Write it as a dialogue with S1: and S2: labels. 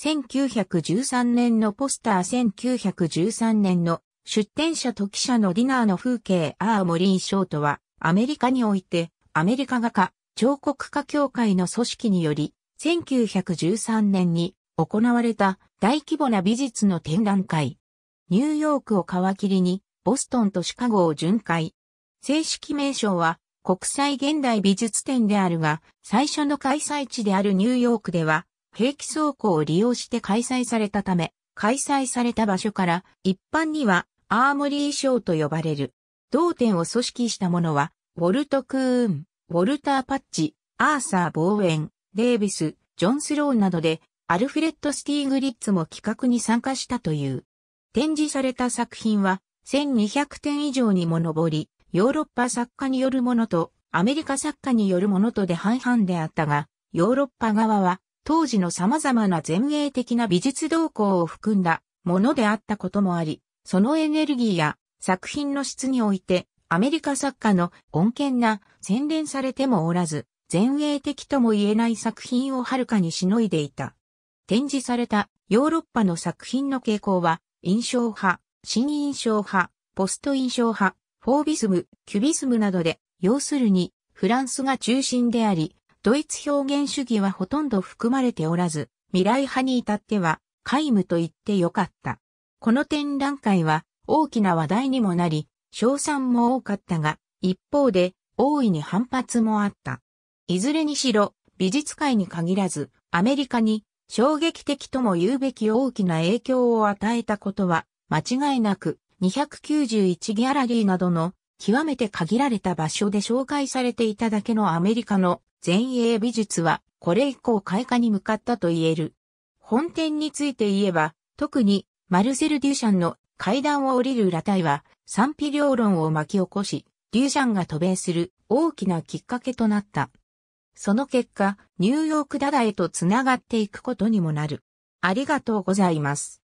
S1: 1913年のポスター1913年の出展者と記者のディナーの風景アーモリー・ショートはアメリカにおいてアメリカ画家彫刻家協会の組織により1913年に行われた大規模な美術の展覧会。ニューヨークを皮切りにボストンとシカゴを巡回。正式名称は国際現代美術展であるが最初の開催地であるニューヨークでは定期走行を利用して開催されたため、開催された場所から一般にはアーモリーショーと呼ばれる。同店を組織したものは、ウォルト・クーン、ウォルター・パッチ、アーサー・ボーエン、デイビス、ジョン・スローなどで、アルフレッド・スティーグリッツも企画に参加したという。展示された作品は、1200点以上にも上り、ヨーロッパ作家によるものと、アメリカ作家によるものとで半々であったが、ヨーロッパ側は当時の様々な前衛的な美術動向を含んだものであったこともあり、そのエネルギーや作品の質において、アメリカ作家の穏健な洗練されてもおらず、前衛的とも言えない作品をはるかにしのいでいた。展示されたヨーロッパの作品の傾向は、印象派、新印象派、ポスト印象派、フォービスム、キュビスムなどで、要するに、フランスが中心であり、ドイツ表現主義はほとんど含まれておらず、未来派に至っては、皆無と言ってよかった。この展覧会は大きな話題にもなり、賞賛も多かったが、一方で大いに反発もあった。いずれにしろ、美術界に限らず、アメリカに衝撃的とも言うべき大きな影響を与えたことは、間違いなく291ギャラリーなどの極めて限られた場所で紹介されていただけのアメリカの前衛美術はこれ以降開花に向かったと言える。本店について言えば、特にマルセル・デュシャンの階段を降りる裏体は賛否両論を巻き起こし、デュシャンが渡米する大きなきっかけとなった。その結果、ニューヨークダダへとつながっていくことにもなる。ありがとうございます。